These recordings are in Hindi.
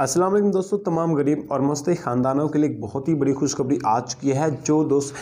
अस्सलाम वालेकुम दोस्तों तमाम गरीब और मस्त ख़ानदानों के लिए एक बहुत ही बड़ी खुशखबरी आ चुकी है जो दोस्त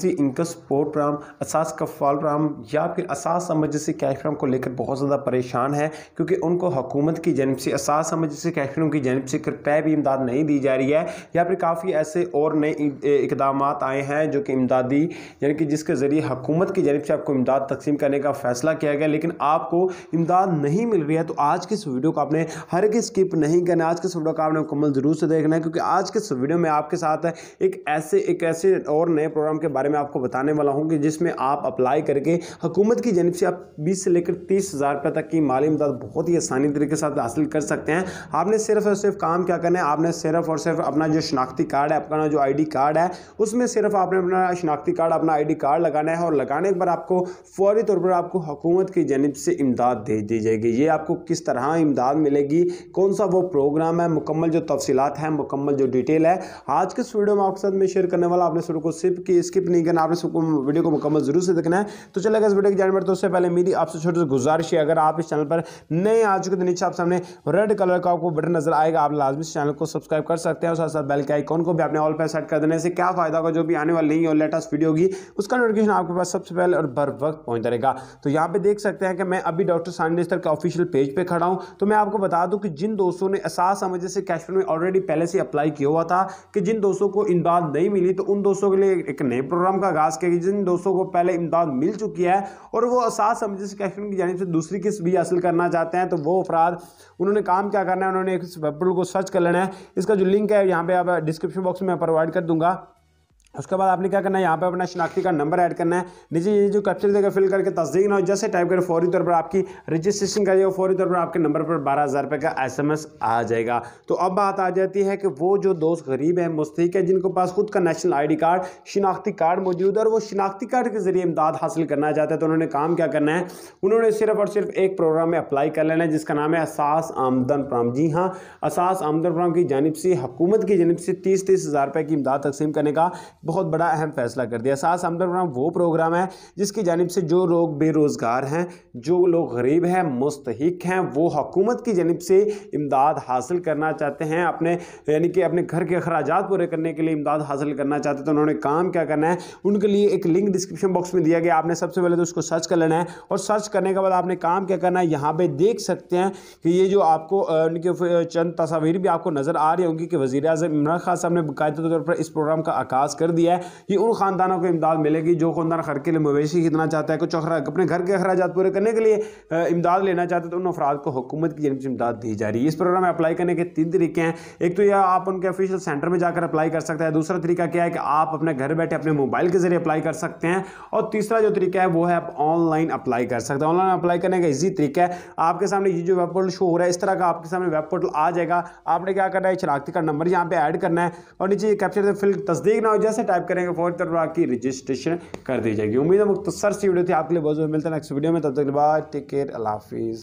सी इनका support programme Ehsaas Kafaalat programme या फिर असास समरजेंसी कैश प्रोग्राम को लेकर बहुत ज़्यादा परेशान है क्योंकि उनको हुकूमत की जानब से असास समरजेंसी कैश प्रोग्राम की जानब से कृपया भी इमदाद नहीं दी जा रही है या फिर काफ़ी ऐसे और नए इकदाम आए हैं जो कि इमदादी यानी कि जिसके ज़रिए हुकूमत की जानब से आपको इमदाद तकसीम करने का फ़ैसला किया गया लेकिन आपको इमदाद नहीं मिल रही है तो आज की इस वीडियो को आपने हर एक स्किप नहीं करना आज के इस वीडियो का आपने मुकम्मल जरूर से देखना है क्योंकि आज के इस वीडियो में आपके साथ है एक ऐसे एक ऐसे और नए प्रोग्राम के बारे में आपको बताने वाला हूँ कि जिसमें आप अप्लाई करके हुकूमत की जानब से आप बीस से लेकर तीस हज़ार रुपये तक की माली मदद बहुत ही आसानी तरीके से हासिल कर सकते हैं आपने सिर्फ और सिर्फ काम क्या करना है आपने सिर्फ और सिर्फ अपना जो शनाख्ती कार्ड है अपना जो आईडी कार्ड है उसमें सिर्फ आपने अपना शनाख्ती कार्ड अपना डी कार्ड लगाना है और लगाने के बाद आपको फौरी तौर पर आपको हुकूमत की जानब से इमदाद दे दी जाएगी ये आपको किस तरह इमदाद मिलेगी कौन सा वो प्रोग्राम है मैं मुकम्मल जो तफसीत हैं मुकम्मल जो डिटेल है आज के इस वीडियो में आपके साथ मैं शेयर करने वाला आपने वीडियो को सिर्फ की स्किप नहीं करना आपने वीडियो को मुकम्मल जरूर से देखना है तो चलेगा इस वीडियो की जानवर तो उससे पहले मेरी आपसे छोटी सी गुजारिश है अगर आप इस चैनल पर नए आ चुके तो नीचे आप सामने रेड कलर का आपको बटन नजर आएगा आप लाजमी चैनल को सब्सक्राइब कर सकते हैं और साथ साथ बेल के आइकॉन को भी आपने ऑल पर सेट कर देने से क्या फायदा होगा जो भी आने वाली नहीं और लेटेस्ट वीडियो होगी उसका नोटिफिकेशन आपके पास सबसे पहले और बर वक्त पहुंचता रहेगा तो यहाँ पे देख सकते हैं कि मैं अभी डॉक्टर सानिस्तर के ऑफिशियल पेज पर खड़ा हूँ तो मैं आपको बता दूँ कि जिन दोस्तों ने एहसास वजह से कैश फ्लो में ऑलरेडी पहले से अप्लाई किया हुआ था कि जिन दोस्तों को इमदाद नहीं मिली तो उन दोस्तों के लिए एक नए प्रोग्राम का आगाज़ किया जिन दोस्तों को पहले इमदाद मिल चुकी है और वो असाथ समझे से कैश फ्लो की जानब से दूसरी किस्त भी हासिल करना चाहते हैं तो वो अफराद उन्होंने काम क्या करना है उन्होंने इस वेब को सर्च कर लेना है इसका जो लिंक है यहाँ पर आप डिस्क्रिप्शन बॉक्स में प्रोवाइड कर दूँगा उसके बाद आपने क्या करना है यहाँ पे अपना शनाख्ती का नंबर ऐड करना है नीचे ये जो कैप्चर देगा फिल करके तस्दीक ना हो जैसे टाइप करें फौरी तौर पर आपकी रजिस्ट्रेशन करिए फौरी तौर पर आपके नंबर पर बारह हज़ार रुपये का एसएमएस आ जाएगा तो अब बात आ जाती है कि वो जो दोस्त गरीब है मुस्तक है जिनके पास खुद का नेशनल आई कार्ड शिनाख्ती कार्ड मौजूद है और वो शिनाख्ती कार्ड के ज़रिए इमदाद हासिल करना चाहते हैं तो उन्होंने काम क्या करना है उन्होंने सिर्फ और सिर्फ एक प्रोग्राम में अप्लाई कर लेना है जिसका नाम है असास आमदन प्राम जी हाँ असास आमदन प्राम की जानब से हकूमत की जानब से तीस तीस हज़ार रुपये की इमदाद तकसीम करने का बहुत बड़ा अहम फैसला कर दिया सास आमदन प्रोग्राम वो प्रोग्राम है जिसकी जानब से जो लोग बेरोज़गार हैं जो लोग गरीब हैं मुस्तक हैं वो हकूमत की जानब से इमदाद हासिल करना चाहते हैं अपने यानी कि अपने घर के अखराज पूरे करने के लिए इमदाद हासिल करना चाहते हैं तो उन्होंने काम क्या करना है उनके लिए एक लिंक डिस्क्रिप्शन बॉक्स में दिया गया आपने सबसे पहले तो उसको सर्च कर लेना है और सर्च करने के बाद आपने काम क्या करना है यहाँ पर देख सकते हैं कि ये जो आपको उनके चंद तस्वीर भी आपको नज़र आ रही होंगी कि वजी अजम इमरान खान साहब ने बाकायदा तौर पर इस प्रोग्राम का आगाज़ कर दिया है कि उन खानदानों को इमदाद मिलेगी जो खानदान घर के लिए मवेशी खरीदना चाहता है कुछ अखरा अपने घर के अखराज पूरे करने के लिए इमदाद लेना चाहते हैं तो उन अफराद को हुकूमत की जनब से इमदाद दी जा रही है इस प्रोग्राम में अप्लाई करने के तीन तरीके हैं एक तो यह आप उनके ऑफिशियल सेंटर में जाकर अप्लाई कर सकते हैं दूसरा तरीका क्या है कि आप अपने घर बैठे अपने मोबाइल के जरिए अप्लाई कर सकते हैं और तीसरा जो तरीका है वो है आप ऑनलाइन अप्लाई कर सकते हैं ऑनलाइन अप्लाई करने का इजी तरीका है आपके सामने ये जो वेब पोर्टल शो हो रहा है इस तरह का आपके सामने वेब पोर्टल आ जाएगा आपने क्या करना है शराखती का नंबर यहाँ पे ऐड करना है और नीचे कैप्चर फिल तस्दीक ना हो जैसे में टाइप करेंगे फौरी तरफ आपकी रजिस्ट्रेशन कर दी जाएगी उम्मीद है मुख्तर सी वीडियो थी आपके लिए बहुत मिलता है नेक्स्ट वीडियो में तब तक बाय टेक केयर अल्लाह हाफिज़